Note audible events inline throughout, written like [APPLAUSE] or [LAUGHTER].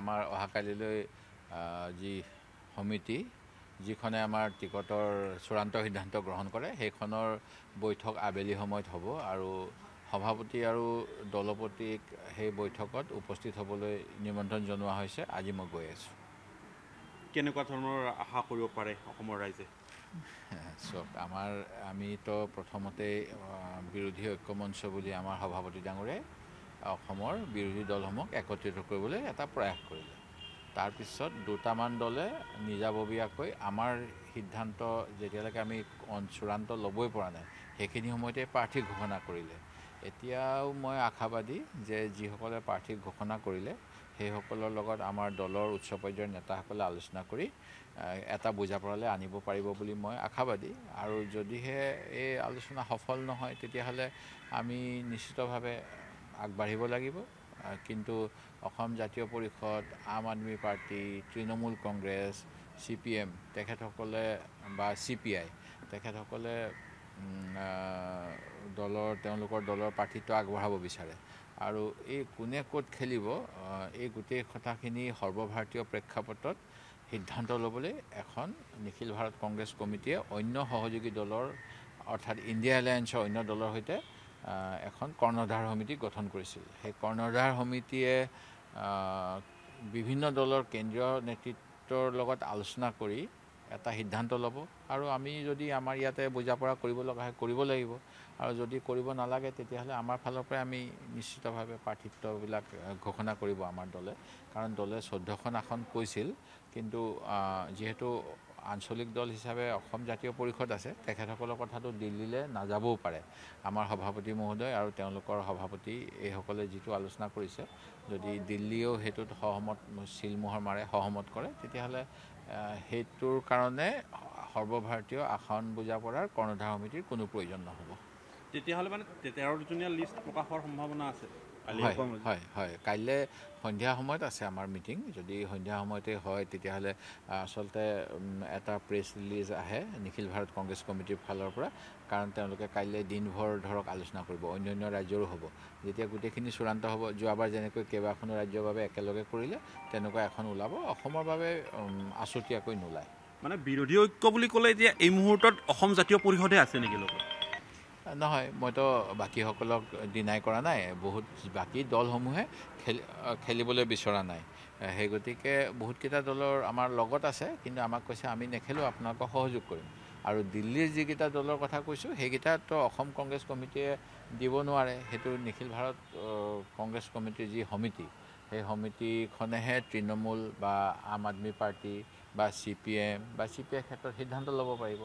আমাৰ অহাকালিলৈ যি সমিতি যিখনে আমাৰ টিকটৰ চূড়ান্ত সিদ্ধান্ত গ্ৰহণ কৰে সেইখনৰ বৈঠক আবেলি সময়ত হ'ব আৰু সভাপতি আৰু দলপতিক সেই বৈঠকত উপস্থিত হ'বলৈ নিমন্ত্ৰণ জনোৱা হৈছে আজি মই গৈ আছোঁ কেনেকুৱা ধৰণৰ আশা কৰিব পাৰে অসমৰ ৰাইজে [LAUGHS] চাওক আমাৰ আমিতো প্ৰথমতেই বিৰোধী ঐক্য মঞ্চ বুলি আমাৰ সভাপতি ডাঙৰে অসমৰ বিৰোধী দলসমূহক একত্ৰিত কৰিবলৈ এটা প্ৰয়াস কৰিলে তাৰপিছত দুটামান দলে নিজাববীয়াকৈ আমাৰ সিদ্ধান্ত যেতিয়ালৈকে আমি চূড়ান্ত ল'বই পৰা নাই সেইখিনি সময়তে প্ৰাৰ্থী ঘোষণা কৰিলে এতিয়াও মই আশাবাদী যে যিসকলে প্ৰাৰ্থী ঘোষণা কৰিলে সেইসকলৰ লগত আমাৰ দলৰ উচ্চ পৰ্যায়ৰ নেতাসকলে আলোচনা কৰি এটা বুজাপৰালৈ আনিব পাৰিব বুলি মই আশাবাদী আৰু যদিহে এই আলোচনা সফল নহয় তেতিয়াহ'লে আমি নিশ্চিতভাৱে আগবাঢ়িব লাগিব কিন্তু Assam Jatiya Parishad Aam Aadmi party Trinamool Congress C P M তেখেতসকলে বা চি পি আই তেখেতসকলে দলৰ তেওঁলোকৰ দলৰ প্ৰাৰ্থিত্ব আগবঢ়াব বিচাৰে আৰু এই কোনে ক'ত খেলিব এই গোটেই কথাখিনি সৰ্বভাৰতীয় প্ৰেক্ষাপটত সিদ্ধান্ত ল'বলৈ এখন নিখিল ভাৰত কংগ্ৰেছ কমিটিয়ে অন্য সহযোগী দলৰ অৰ্থাৎ ইণ্ডিয়া এলায়েন্সৰ অন্য দলৰ সৈতে এখন কৰ্ণধাৰ সমিতি গঠন কৰিছিল সেই কৰ্ণধাৰ সমিতিয়ে বিভিন্ন দলৰ কেন্দ্ৰীয় নেতৃত্বৰ লগত আলোচনা কৰি এটা সিদ্ধান্ত ল'ব আৰু আমি যদি আমাৰ ইয়াতে বুজা পৰা কৰিব লগা হয় কৰিব লাগিব আৰু যদি কৰিব নালাগে তেতিয়াহ'লে আমাৰ ফালৰ পৰাই আমি নিশ্চিতভাৱে প্ৰাৰ্থিত্ববিলাক ঘোষণা কৰিব আমাৰ দলে কাৰণ দলে চৈধ্যখন আসন কৈছিল কিন্তু যিহেতু আঞ্চলিক দল হিচাপে অসম জাতীয় পৰিষদ আছে তেখেতসকলৰ কথাটো দিল্লীলৈ নাযাবও পাৰে আমাৰ সভাপতি মহোদয় আৰু তেওঁলোকৰ সভাপতি এইসকলে যিটো আলোচনা কৰিছে যদি দিল্লীয়েও সেইটোত সহমত চিলমোহৰ মাৰে সহমত কৰে তেতিয়াহ'লে সেইটোৰ কাৰণে সৰ্বভাৰতীয় আসন বুজা পৰাৰ কৰ্ণধাৰ সমিতিৰ কোনো প্ৰয়োজন নহ'ব তেতিয়াহ'লে মানে তেৰজনীয়া লিষ্ট প্ৰকাশৰ সম্ভাৱনা আছে হয় হয় কাইলৈ সন্ধিয়া সময়ত আছে আমাৰ মিটিং যদি সন্ধিয়া সময়তে হয় তেতিয়াহ'লে আচলতে এটা প্ৰেছ ৰিলিজ আহে নিখিল ভাৰত কংগ্ৰেছ কমিটিৰ ফালৰ পৰা কাৰণ তেওঁলোকে কাইলৈ দিনভৰ ধৰক আলোচনা কৰিব অন্য অন্য ৰাজ্যৰো হ'ব যেতিয়া গোটেইখিনি চূড়ান্ত হ'ব যোৱাবাৰ যেনেকৈ কেইবাখনো ৰাজ্যৰ বাবে একেলগে কৰিলে তেনেকুৱা এখন ওলাব অসমৰ বাবে আছুতীয়াকৈ নোলায় মানে বিৰোধী ঐক্য বুলি ক'লে এতিয়া এই মুহূৰ্তত অসম জাতীয় পৰিষদে আছে নেকি লগত নহয় মইতো বাকীসকলক ডিনাই কৰা নাই বহুত বাকী দলসমূহে খেলি খেলিবলৈ বিচৰা নাই সেই গতিকে বহুতকেইটা দলৰ আমাৰ লগত আছে কিন্তু আমাক কৈছে আমি নেখেলোঁ আপোনালোকক সহযোগ কৰিম আৰু দিল্লীৰ যিকেইটা দলৰ কথা কৈছোঁ সেইকেইটাতো অসম কংগ্ৰেছ কমিটিয়ে দিব নোৱাৰে সেইটো নিখিল ভাৰত কংগ্ৰেছ কমিটিৰ যি সমিতি সেই সমিতিখনেহে তৃণমূল বা আম আদমি পাৰ্টি বা চি পি এম বা চি পি আইৰ ক্ষেত্ৰত সিদ্ধান্ত ল'ব পাৰিব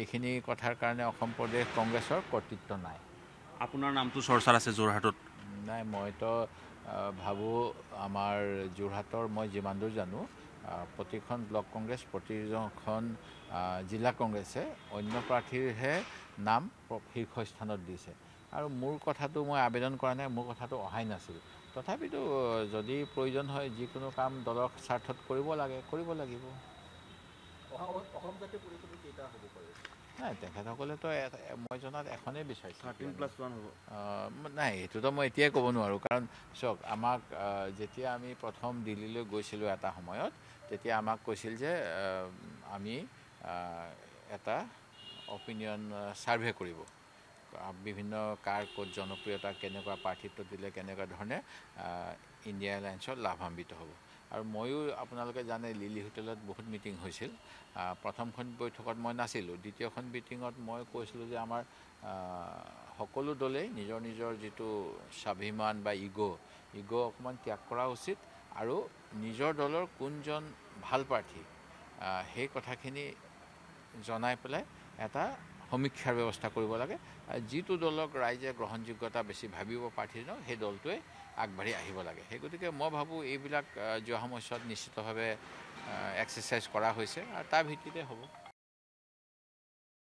এইখিনি কথাৰ কাৰণে অসম প্ৰদেশ কংগ্ৰেছৰ কৰ্তৃত্ব নাই আপোনাৰ নামটো চৰ্চাৰ আছে যোৰহাটত নাই মইতো ভাবোঁ আমাৰ যোৰহাটৰ মই যিমান দূৰ জানো প্ৰতিখন ব্লক কংগ্ৰেছ প্ৰতিখন জিলা কংগ্ৰেছে অন্য প্ৰাৰ্থীৰহে নাম শীৰ্ষস্থানত দিছে আৰু মোৰ কথাটো মই আবেদন কৰা নাই মোৰ কথাটো অহাই নাছিল তথাপিতো যদি প্ৰয়োজন হয় যিকোনো কাম দলৰ স্বাৰ্থত কৰিব লাগে কৰিব লাগিব নাই তেখেতসকলেতো মই জনাত এখনেই বিচাৰিছোঁ নাই সেইটোতো মই এতিয়াই ক'ব নোৱাৰোঁ কাৰণ চাওক আমাক যেতিয়া আমি প্ৰথম দিল্লীলৈ গৈছিলোঁ এটা সময়ত তেতিয়া আমাক কৈছিল যে আমি এটা অপিনিয়ন ছাৰ্ভে কৰিব বিভিন্ন কাৰ ক'ত জনপ্ৰিয়তা কেনেকুৱা প্ৰাৰ্থিত্ব দিলে কেনেকুৱা ধৰণে ইণ্ডিয়া এয়াৰলাইন্সৰ লাভাম্বিত হ'ব আৰু ময়ো আপোনালোকে জানে লিলি হোটেলত বহুত মিটিং হৈছিল প্ৰথমখন বৈঠকত মই নাছিলোঁ দ্বিতীয়খন মিটিঙত মই কৈছিলোঁ যে আমাৰ সকলো দলেই নিজৰ নিজৰ যিটো স্বাভিমান বা ইগ' ইগ' অকণমান ত্যাগ কৰা উচিত আৰু নিজৰ দলৰ কোনজন ভাল প্ৰাৰ্থী সেই কথাখিনি জনাই পেলাই এটা সমীক্ষাৰ ব্যৱস্থা কৰিব লাগে যিটো দলক ৰাইজে গ্ৰহণযোগ্যতা বেছি ভাবিব প্ৰাৰ্থীজনক সেই দলটোৱে আগবাঢ়ি আহিব লাগে সেই গতিকে মই ভাবোঁ এইবিলাক যোৱা সময়ছোৱাত নিশ্চিতভাৱে এক্সাৰচাইজ কৰা হৈছে আৰু তাৰ ভিত্তিতে হ'ব